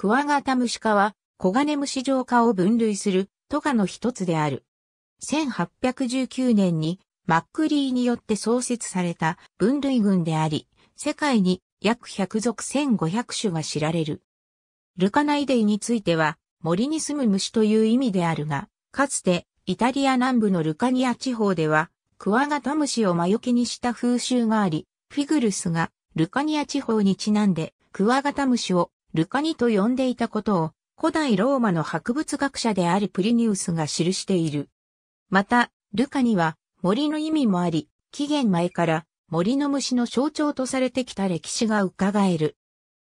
クワガタムシ科は、コガネムシ状科を分類する、トガの一つである。1819年に、マックリーによって創設された分類群であり、世界に約100属1500種が知られる。ルカナイデイについては、森に住む虫という意味であるが、かつて、イタリア南部のルカニア地方では、クワガタムシを魔除けにした風習があり、フィグルスがルカニア地方にちなんで、クワガタムシをルカニと呼んでいたことを、古代ローマの博物学者であるプリニウスが記している。また、ルカニは森の意味もあり、紀元前から森の虫の象徴とされてきた歴史が伺える。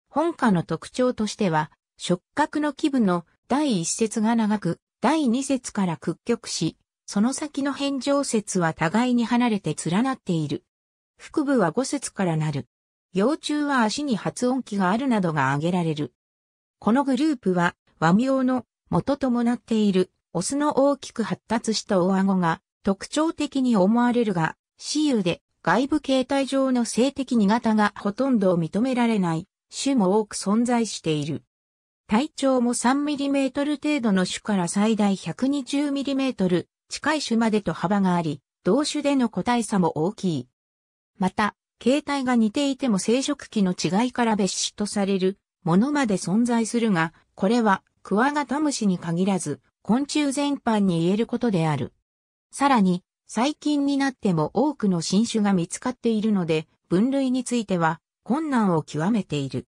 本家の特徴としては、触覚の基部の第一節が長く、第二節から屈曲し、その先の辺上節は互いに離れて連なっている。腹部は五節からなる。幼虫は足に発音器があるなどが挙げられる。このグループは和名の元ともなっているオスの大きく発達した大顎が特徴的に思われるが、私有で外部形態上の性的2型がほとんど認められない種も多く存在している。体長も 3mm 程度の種から最大 120mm 近い種までと幅があり、同種での個体差も大きい。また、形態が似ていても生殖器の違いから別種とされるものまで存在するが、これはクワガタムシに限らず昆虫全般に言えることである。さらに、最近になっても多くの新種が見つかっているので、分類については困難を極めている。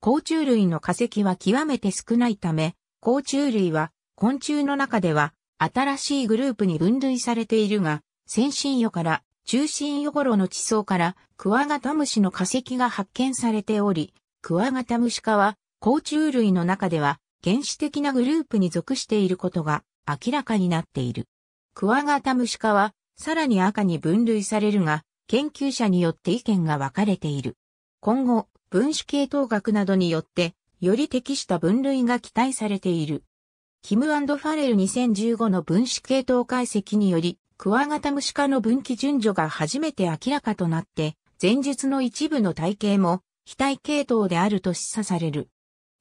甲虫類の化石は極めて少ないため、甲虫類は昆虫の中では新しいグループに分類されているが、先進与から中心ヨゴロの地層からクワガタムシの化石が発見されており、クワガタムシ科は、甲虫類の中では原始的なグループに属していることが明らかになっている。クワガタムシ科は、さらに赤に分類されるが、研究者によって意見が分かれている。今後、分子系統学などによって、より適した分類が期待されている。キムファレル2015の分子系統解析により、クワガタムシ科の分岐順序が初めて明らかとなって、前述の一部の体系も非体系統であると示唆される。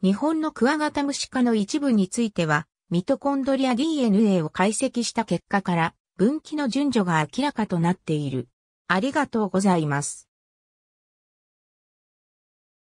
日本のクワガタムシ科の一部については、ミトコンドリア DNA を解析した結果から、分岐の順序が明らかとなっている。ありがとうございます。